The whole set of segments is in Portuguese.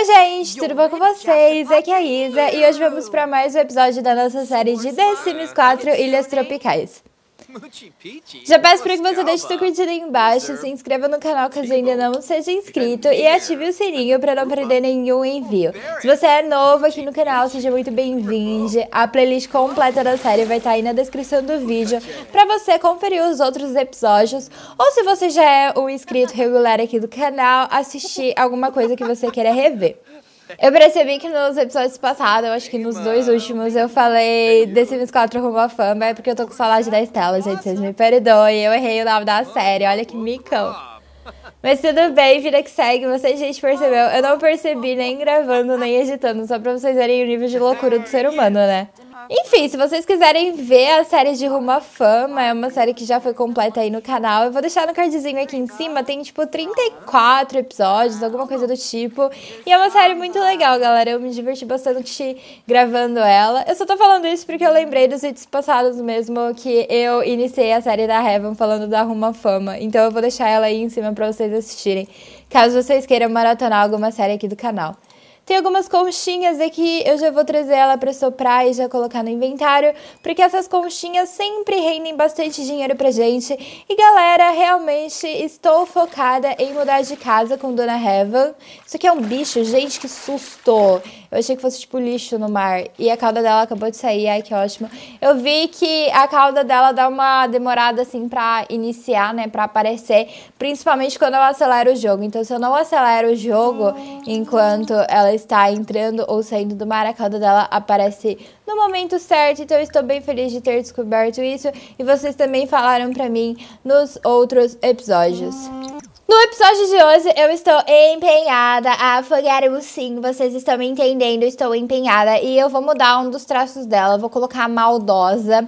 Oi, gente, tudo bom com vocês? Aqui é a Isa e hoje vamos para mais um episódio da nossa série de The Sims 4 Ilhas Tropicais. Já peço para que você deixe seu curtida aí embaixo, se inscreva no canal caso ainda não seja inscrito e ative o sininho para não perder nenhum envio. Se você é novo aqui no canal, seja muito bem-vindo. A playlist completa da série vai estar tá aí na descrição do vídeo para você conferir os outros episódios. Ou se você já é um inscrito regular aqui do canal, assistir alguma coisa que você queira rever. Eu percebi que nos episódios passados, eu acho que nos dois últimos, eu falei The Sims 4 rumo à fama, é porque eu tô com saudade da Estela, gente. Vocês me perdoem, eu errei o nome da série, olha que micão. Mas tudo bem, vida que segue, vocês, gente, percebeu. Eu não percebi nem gravando, nem editando, só pra vocês verem o nível de loucura tá do ser humano, né? Enfim, se vocês quiserem ver a série de Rumo à Fama, é uma série que já foi completa aí no canal. Eu vou deixar no cardzinho aqui em cima, tem tipo 34 episódios, alguma coisa do tipo. E é uma série muito legal, galera. Eu me diverti bastante gravando ela. Eu só tô falando isso porque eu lembrei dos vídeos passados mesmo que eu iniciei a série da Heaven falando da Rumo à Fama. Então eu vou deixar ela aí em cima pra vocês assistirem, caso vocês queiram maratonar alguma série aqui do canal. Tem algumas conchinhas aqui, eu já vou trazer ela para soprar e já colocar no inventário, porque essas conchinhas sempre rendem bastante dinheiro pra gente. E galera, realmente estou focada em mudar de casa com Dona Heaven. Isso aqui é um bicho, gente, que susto! Eu achei que fosse tipo lixo no mar. E a cauda dela acabou de sair, ai que ótimo. Eu vi que a cauda dela dá uma demorada assim pra iniciar, né? Pra aparecer. Principalmente quando eu acelero o jogo. Então se eu não acelero o jogo enquanto ela está entrando ou saindo do mar, a cauda dela aparece no momento certo. Então eu estou bem feliz de ter descoberto isso. E vocês também falaram pra mim nos outros episódios. No episódio de hoje, eu estou empenhada a folhear o sim, vocês estão me entendendo, estou empenhada. E eu vou mudar um dos traços dela, vou colocar maldosa.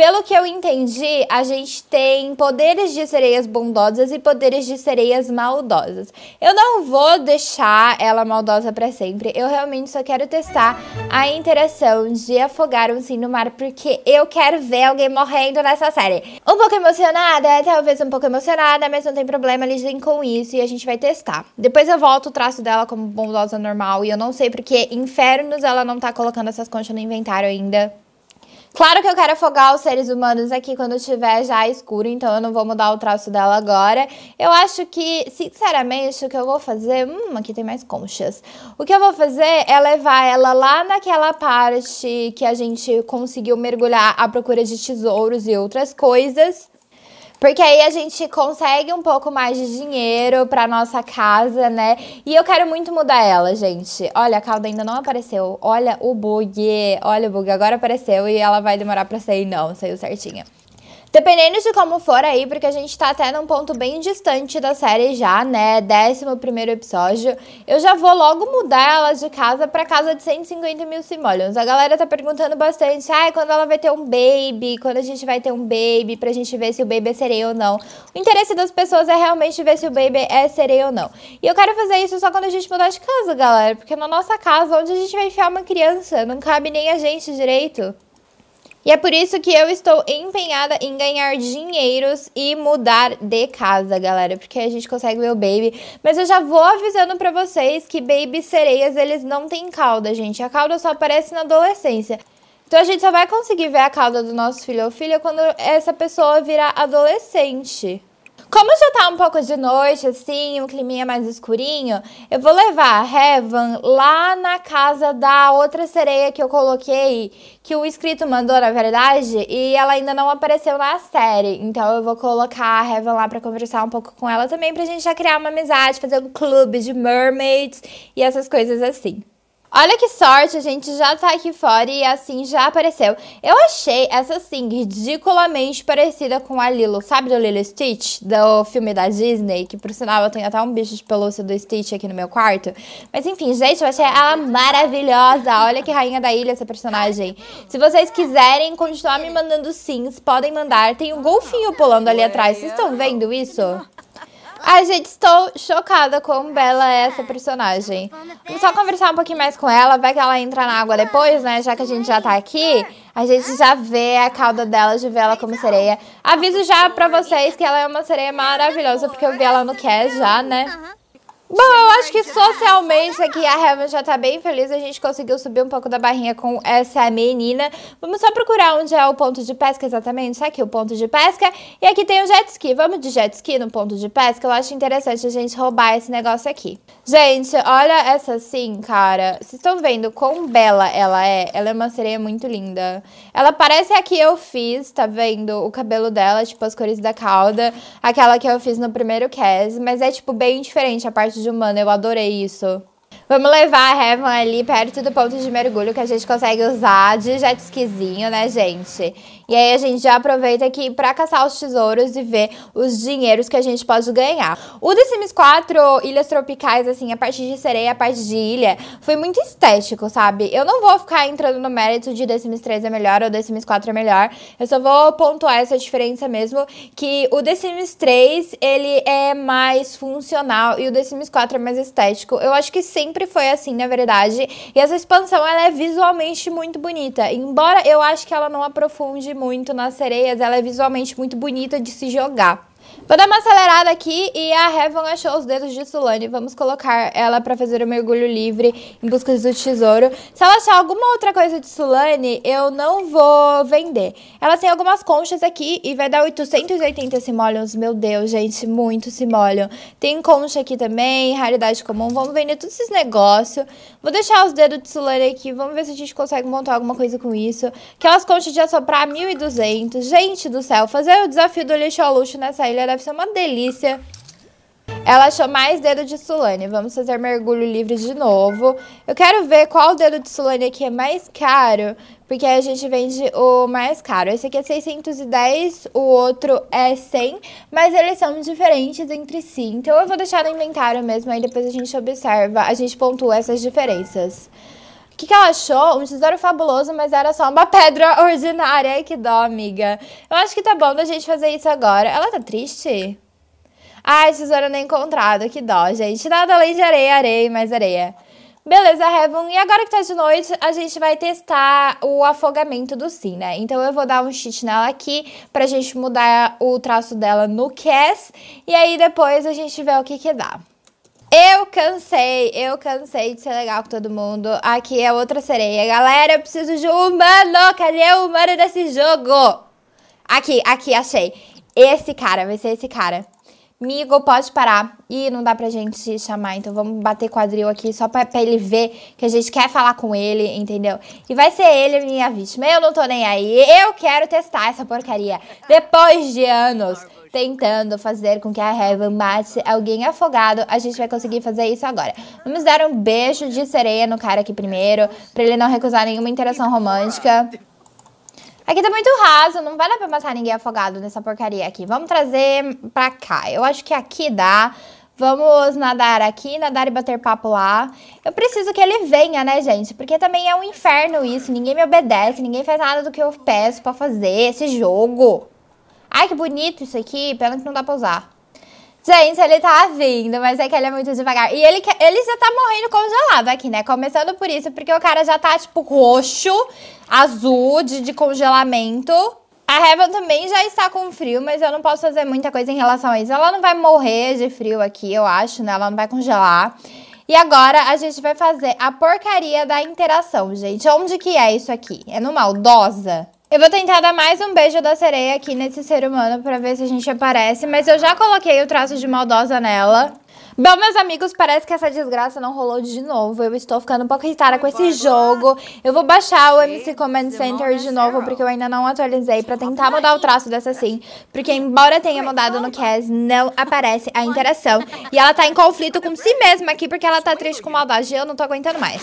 Pelo que eu entendi, a gente tem poderes de sereias bondosas e poderes de sereias maldosas. Eu não vou deixar ela maldosa para sempre. Eu realmente só quero testar a interação de afogar um sim no mar, porque eu quero ver alguém morrendo nessa série. Um pouco emocionada, talvez um pouco emocionada, mas não tem problema, lidem com isso e a gente vai testar. Depois eu volto o traço dela como bondosa normal e eu não sei porque infernos ela não tá colocando essas conchas no inventário ainda. Claro que eu quero afogar os seres humanos aqui quando estiver já escuro, então eu não vou mudar o traço dela agora. Eu acho que, sinceramente, o que eu vou fazer... Hum, aqui tem mais conchas. O que eu vou fazer é levar ela lá naquela parte que a gente conseguiu mergulhar à procura de tesouros e outras coisas. Porque aí a gente consegue um pouco mais de dinheiro pra nossa casa, né? E eu quero muito mudar ela, gente. Olha, a calda ainda não apareceu. Olha o bug. Olha o bug. Agora apareceu e ela vai demorar pra sair. Não, saiu certinha. Dependendo de como for aí, porque a gente tá até num ponto bem distante da série já, né? Décimo primeiro episódio. Eu já vou logo mudar ela de casa pra casa de 150 mil simoleons. A galera tá perguntando bastante, ah, quando ela vai ter um baby, quando a gente vai ter um baby, pra gente ver se o baby é sereia ou não. O interesse das pessoas é realmente ver se o baby é sereia ou não. E eu quero fazer isso só quando a gente mudar de casa, galera, porque na nossa casa, onde a gente vai enfiar uma criança? Não cabe nem a gente direito. E é por isso que eu estou empenhada em ganhar dinheiros e mudar de casa, galera, porque a gente consegue ver o Baby. Mas eu já vou avisando para vocês que Baby sereias, eles não têm cauda, gente. A cauda só aparece na adolescência. Então a gente só vai conseguir ver a cauda do nosso filho ou filha quando essa pessoa virar adolescente. Como já tá um pouco de noite, assim, um climinha mais escurinho, eu vou levar a Heaven lá na casa da outra sereia que eu coloquei, que o inscrito mandou, na verdade, e ela ainda não apareceu na série. Então eu vou colocar a Heaven lá pra conversar um pouco com ela também, pra gente já criar uma amizade, fazer um clube de mermaids e essas coisas assim. Olha que sorte, a gente já tá aqui fora e assim já apareceu. Eu achei essa, assim, ridiculamente parecida com a Lilo, sabe do Lilo Stitch? Do filme da Disney, que por sinal eu tenho até um bicho de pelúcia do Stitch aqui no meu quarto. Mas enfim, gente, eu achei ela maravilhosa. Olha que rainha da ilha essa personagem. Se vocês quiserem continuar me mandando sims, podem mandar. Tem um golfinho pulando ali atrás, vocês estão vendo isso? Ai, gente, estou chocada com bela é essa personagem. Vamos só conversar um pouquinho mais com ela, vai que ela entra na água depois, né? Já que a gente já tá aqui, a gente já vê a cauda dela, já vê ela como sereia. Aviso já pra vocês que ela é uma sereia maravilhosa, porque eu vi ela no cast já, né? Bom, eu acho que socialmente né? aqui a Heaven já tá bem feliz. A gente conseguiu subir um pouco da barrinha com essa menina. Vamos só procurar onde é o ponto de pesca exatamente. Tá aqui o ponto de pesca. E aqui tem o jet ski. Vamos de jet ski no ponto de pesca? Eu acho interessante a gente roubar esse negócio aqui. Gente, olha essa sim, cara. Vocês estão vendo quão bela ela é? Ela é uma sereia muito linda. Ela parece a que eu fiz, tá vendo? O cabelo dela, tipo as cores da cauda. Aquela que eu fiz no primeiro cast. Mas é, tipo, bem diferente a parte de humano. Eu adorei isso. Vamos levar a Heaven ali perto do ponto de mergulho que a gente consegue usar de jet skizinho, né, gente? E aí a gente já aproveita aqui para caçar os tesouros e ver os dinheiros que a gente pode ganhar. O The Sims 4, Ilhas Tropicais, assim, a parte de sereia, a parte de ilha, foi muito estético, sabe? Eu não vou ficar entrando no mérito de The Sims 3 é melhor ou The Sims 4 é melhor. Eu só vou pontuar essa diferença mesmo, que o The Sims 3, ele é mais funcional e o The Sims 4 é mais estético. Eu acho que sempre foi assim, na verdade. E essa expansão, ela é visualmente muito bonita, embora eu acho que ela não aprofunde muito nas sereias, ela é visualmente muito bonita de se jogar. Vou dar uma acelerada aqui e a Heaven achou os dedos de Sulane. Vamos colocar ela pra fazer o mergulho livre em busca do tesouro. Se ela achar alguma outra coisa de Sulane, eu não vou vender. Ela tem algumas conchas aqui e vai dar 880 simoleons. Meu Deus, gente, muito simoleon. Tem concha aqui também, raridade comum. Vamos vender todos esses negócios. Vou deixar os dedos de Sulane aqui. Vamos ver se a gente consegue montar alguma coisa com isso. Aquelas conchas de assoprar 1.200. Gente do céu, fazer o desafio do lixo ao luxo nessa ilha deve deve ser uma delícia. Ela achou mais dedo de Sulane. Vamos fazer mergulho livre de novo. Eu quero ver qual dedo de Sulane aqui é mais caro, porque a gente vende o mais caro. Esse aqui é 610, o outro é 100, mas eles são diferentes entre si. Então eu vou deixar no inventário mesmo, aí depois a gente observa, a gente pontua essas diferenças que, que ela achou? Um tesouro fabuloso, mas era só uma pedra ordinária. Ai, que dó, amiga. Eu acho que tá bom da gente fazer isso agora. Ela tá triste? Ai, tesouro não encontrado. Que dó, gente. Nada além de areia, areia e mais areia. Beleza, Heaven. E agora que tá de noite, a gente vai testar o afogamento do Sim, né? Então eu vou dar um cheat nela aqui pra gente mudar o traço dela no Cass. E aí depois a gente vê o que que dá. Eu cansei, eu cansei de ser legal com todo mundo. Aqui é outra sereia. Galera, eu preciso de um humano. Cadê o humano desse jogo? Aqui, aqui, achei. Esse cara, vai ser esse cara. Migo, pode parar. e não dá pra gente chamar, então vamos bater quadril aqui só pra, pra ele ver que a gente quer falar com ele, entendeu? E vai ser ele a minha vítima. Eu não tô nem aí. Eu quero testar essa porcaria. Depois de anos tentando fazer com que a Heaven mate alguém afogado, a gente vai conseguir fazer isso agora. Vamos dar um beijo de sereia no cara aqui primeiro, pra ele não recusar nenhuma interação romântica. Aqui é tá muito raso, não vai dar pra matar ninguém afogado nessa porcaria aqui. Vamos trazer pra cá. Eu acho que aqui dá. Vamos nadar aqui, nadar e bater papo lá. Eu preciso que ele venha, né, gente? Porque também é um inferno isso. Ninguém me obedece, ninguém faz nada do que eu peço pra fazer esse jogo. Ai, que bonito isso aqui. Pena que não dá pra usar. Gente, ele tá vindo, mas é que ele é muito devagar. E ele, ele já tá morrendo congelado aqui, né? Começando por isso, porque o cara já tá, tipo, roxo, azul, de, de congelamento. A Heaven também já está com frio, mas eu não posso fazer muita coisa em relação a isso. Ela não vai morrer de frio aqui, eu acho, né? Ela não vai congelar. E agora a gente vai fazer a porcaria da interação, gente. Onde que é isso aqui? É no maldosa? Eu vou tentar dar mais um beijo da sereia aqui nesse ser humano para ver se a gente aparece, mas eu já coloquei o traço de maldosa nela. Bom, meus amigos, parece que essa desgraça não rolou de novo. Eu estou ficando um pouco irritada com esse jogo. Eu vou baixar o MC Command Center é de novo, porque eu ainda não atualizei, pra tentar tá mudar o traço dessa sim. Porque embora tenha mudado no Cas, não aparece a interação. E ela tá em conflito com si mesma aqui, porque ela tá triste com maldade. Eu não tô aguentando mais.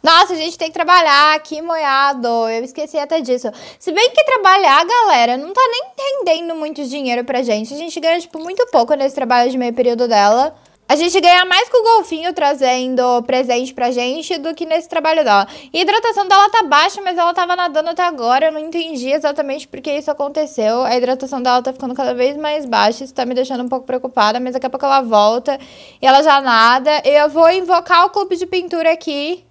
Nossa, a gente tem que trabalhar, que moiado. Eu esqueci até disso. Se bem que trabalhar, galera, não tá nem rendendo muito dinheiro pra gente. A gente ganha, tipo, muito pouco nesse trabalho de meio período dela. A gente ganha mais com o golfinho trazendo presente pra gente do que nesse trabalho dela. E a hidratação dela tá baixa, mas ela tava nadando até agora. Eu não entendi exatamente por que isso aconteceu. A hidratação dela tá ficando cada vez mais baixa. Isso tá me deixando um pouco preocupada, mas daqui a pouco ela volta e ela já nada. Eu vou invocar o clube de pintura aqui.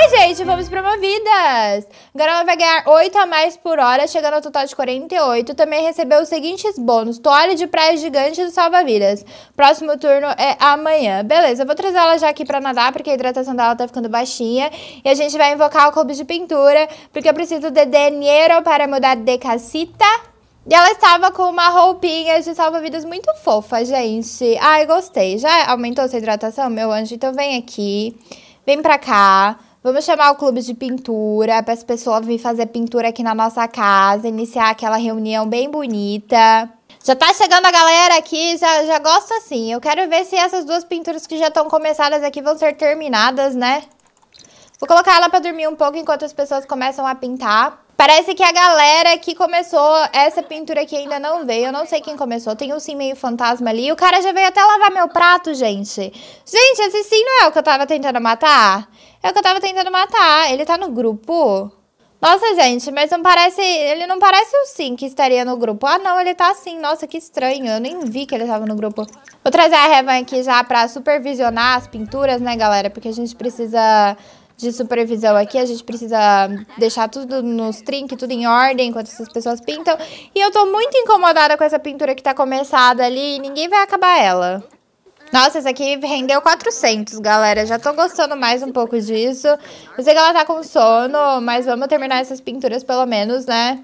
Ai, gente, fomos promovidas! Agora ela vai ganhar 8 a mais por hora, chegando ao total de 48. Também recebeu os seguintes bônus. Toalha de praia gigante do salva-vidas. Próximo turno é amanhã. Beleza, eu vou trazer ela já aqui pra nadar, porque a hidratação dela tá ficando baixinha. E a gente vai invocar o clube de pintura, porque eu preciso de dinheiro para mudar de casita. E ela estava com uma roupinha de salva-vidas muito fofa, gente. Ai, gostei. Já aumentou sua hidratação, meu anjo? Então vem aqui. Vem pra cá. Vamos chamar o clube de pintura para as pessoas virem fazer pintura aqui na nossa casa, iniciar aquela reunião bem bonita. Já tá chegando a galera aqui, já, já gosto assim. Eu quero ver se essas duas pinturas que já estão começadas aqui vão ser terminadas, né? Vou colocar ela para dormir um pouco enquanto as pessoas começam a pintar. Parece que a galera que começou essa pintura aqui ainda não veio. Eu não sei quem começou. Tem um sim meio fantasma ali. O cara já veio até lavar meu prato, gente. Gente, esse sim não é o que eu tava tentando matar? É o que eu tava tentando matar. Ele tá no grupo? Nossa, gente, mas não parece... Ele não parece o sim que estaria no grupo. Ah, não, ele tá sim. Nossa, que estranho. Eu nem vi que ele tava no grupo. Vou trazer a Revan aqui já pra supervisionar as pinturas, né, galera? Porque a gente precisa de supervisão aqui. A gente precisa deixar tudo nos trinques, tudo em ordem, enquanto essas pessoas pintam. E eu tô muito incomodada com essa pintura que tá começada ali e ninguém vai acabar ela. Nossa, essa aqui rendeu 400, galera. Já tô gostando mais um pouco disso. Eu sei que ela tá com sono, mas vamos terminar essas pinturas pelo menos, né?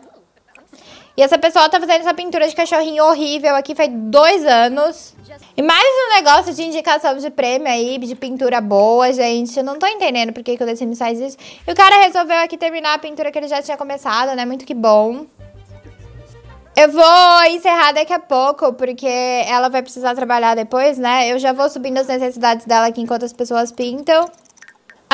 E essa pessoa tá fazendo essa pintura de cachorrinho horrível aqui faz dois anos. E mais um negócio de indicação de prêmio aí, de pintura boa, gente. Eu não tô entendendo por que, que o The Sims faz isso. E o cara resolveu aqui terminar a pintura que ele já tinha começado, né? Muito que bom. Eu vou encerrar daqui a pouco, porque ela vai precisar trabalhar depois, né? Eu já vou subindo as necessidades dela aqui enquanto as pessoas pintam.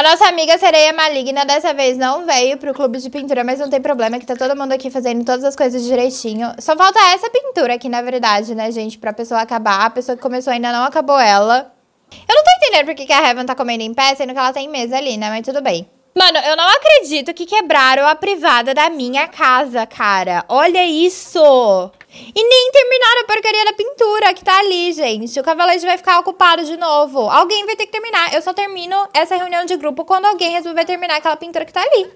A nossa amiga Sereia Maligna dessa vez não veio pro clube de pintura, mas não tem problema, que tá todo mundo aqui fazendo todas as coisas direitinho. Só falta essa pintura aqui, na verdade, né, gente, pra pessoa acabar. A pessoa que começou ainda não acabou ela. Eu não tô entendendo por que, a Heaven tá comendo em pé, sendo que ela tem mesa ali, né, mas tudo bem. Mano, eu não acredito que quebraram a privada da minha casa, cara. Olha isso! E nem terminaram a porcaria da pintura que tá ali, gente. O cavalete vai ficar ocupado de novo. Alguém vai ter que terminar. Eu só termino essa reunião de grupo quando alguém resolver terminar aquela pintura que tá ali.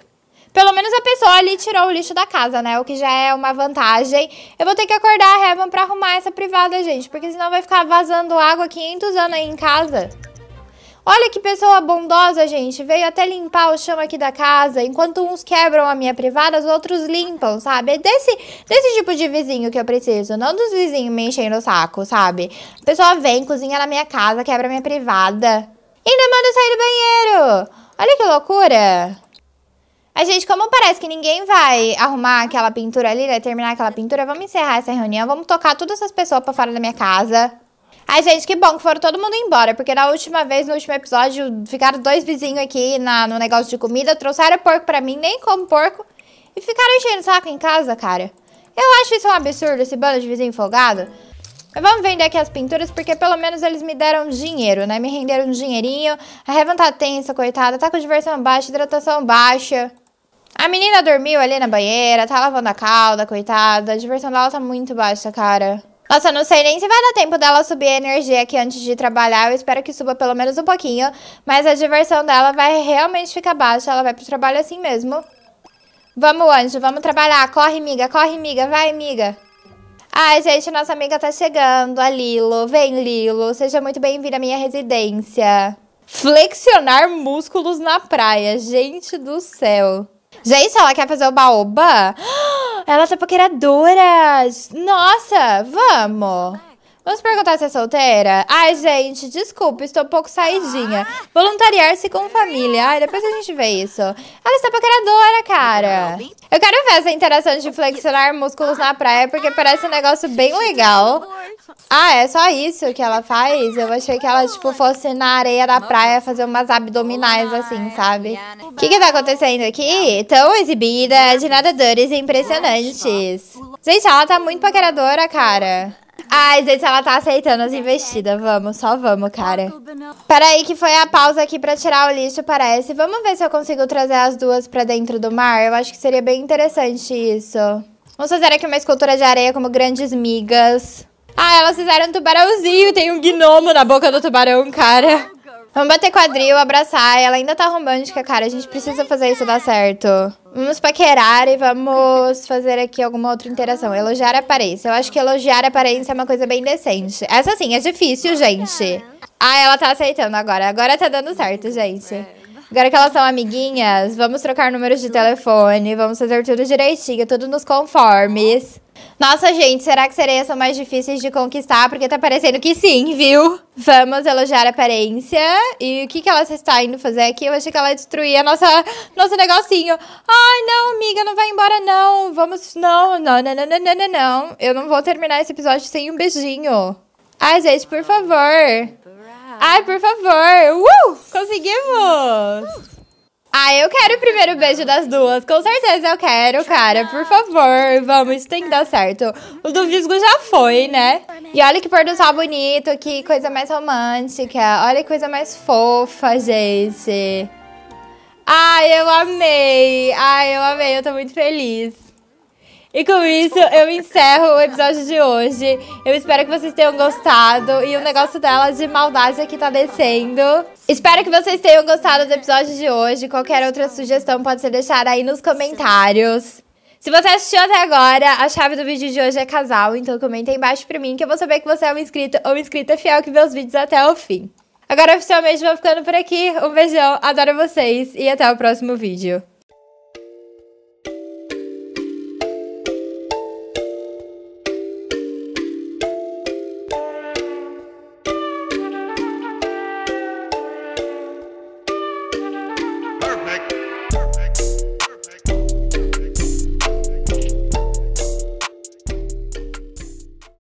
Pelo menos a pessoa ali tirou o lixo da casa, né? O que já é uma vantagem. Eu vou ter que acordar a Heaven pra arrumar essa privada, gente. Porque senão vai ficar vazando água 500 anos aí em casa. Olha que pessoa bondosa, gente. Veio até limpar o chão aqui da casa. Enquanto uns quebram a minha privada, os outros limpam, sabe? É desse, desse tipo de vizinho que eu preciso. Não dos vizinhos me enchendo o saco, sabe? A pessoa vem, cozinha na minha casa, quebra a minha privada. E ainda manda eu sair do banheiro. Olha que loucura. A gente, como parece que ninguém vai arrumar aquela pintura ali, né, Terminar aquela pintura, vamos encerrar essa reunião. Vamos tocar todas essas pessoas pra fora da minha casa. Ai, gente, que bom que foram todo mundo embora, porque na última vez, no último episódio, ficaram dois vizinhos aqui na, no negócio de comida, trouxeram porco pra mim, nem como porco, e ficaram enchendo saco em casa, cara. Eu acho isso um absurdo, esse bando de vizinho folgado. Mas vamos vender aqui as pinturas, porque pelo menos eles me deram dinheiro, né? Me renderam um dinheirinho. A Revan tá tensa, coitada, tá com diversão baixa, hidratação baixa. A menina dormiu ali na banheira, tá lavando a calda, coitada. A diversão dela tá muito baixa, cara. Nossa, não sei nem se vai dar tempo dela subir a energia aqui antes de trabalhar. Eu espero que suba pelo menos um pouquinho. Mas a diversão dela vai realmente ficar baixa. Ela vai pro trabalho assim mesmo. Vamos, anjo. Vamos trabalhar. Corre, miga. Corre, miga. Vai, miga. Ai, gente, nossa amiga tá chegando. A Lilo. Vem, Lilo. Seja muito bem-vinda à minha residência. Flexionar músculos na praia. Gente do céu. Gente, ela quer fazer o baoba? Ela tá paqueradora! Nossa, vamos! Vamos perguntar se é solteira? Ai, gente, desculpa, estou um pouco saidinha. Voluntariar-se com família. Ai, depois a gente vê isso. Ela está paqueradora, cara. Eu quero ver essa interação de flexionar músculos na praia, porque parece um negócio bem legal. Ah, é só isso que ela faz? Eu achei que ela, tipo, fosse na areia da praia fazer umas abdominais, assim, sabe? O que que tá acontecendo aqui? Tão exibida de nadadores impressionantes. Gente, ela tá muito paqueradora, cara. Ai, gente, ela tá aceitando as investidas. Vamos, só vamos, cara. Peraí que foi a pausa aqui pra tirar o lixo, parece. Vamos ver se eu consigo trazer as duas pra dentro do mar. Eu acho que seria bem interessante isso. Vamos fazer aqui uma escultura de areia como grandes migas. Ah, elas fizeram um tubarãozinho. Tem um gnomo na boca do tubarão, cara. Vamos bater quadril, abraçar. Ela ainda tá romântica, cara. A gente precisa fazer isso dar certo. Vamos paquerar e vamos fazer aqui alguma outra interação. Elogiar a aparência. Eu acho que elogiar a aparência é uma coisa bem decente. Essa sim, é difícil, gente. Ah, ela tá aceitando agora. Agora tá dando certo, gente. Agora que elas são amiguinhas, vamos trocar números de telefone. Vamos fazer tudo direitinho, tudo nos conformes. Nossa, gente, será que sereias são mais difíceis de conquistar? Porque tá parecendo que sim, viu? Vamos elogiar a aparência. E o que, que ela está indo fazer aqui? Eu achei que ela ia destruir a nossa, nosso negocinho. Ai, não, amiga, não vai embora, não. Vamos, não, não, não, não, não, não, não. Eu não vou terminar esse episódio sem um beijinho. Ai, gente, por favor. Ai, por favor. Uh, conseguimos! Ah, eu quero o primeiro beijo das duas. Com certeza eu quero, cara. Por favor, vamos, isso tem que dar certo. O do Visgo já foi, né? E olha que pôr do sol bonito, que coisa mais romântica. Olha que coisa mais fofa, gente. Ai, eu amei. Ai, eu amei. Eu tô muito feliz. E com isso, eu encerro o episódio de hoje. Eu espero que vocês tenham gostado. E o negócio dela de maldade aqui é tá descendo. Espero que vocês tenham gostado do episódio de hoje. Qualquer outra sugestão pode ser deixada aí nos comentários. Se você assistiu até agora, a chave do vídeo de hoje é casal, então comenta aí embaixo pra mim que eu vou saber que você é uma inscrita ou uma inscrita fiel que vê os vídeos até o fim. Agora oficialmente vou ficando por aqui. Um beijão, adoro vocês e até o próximo vídeo.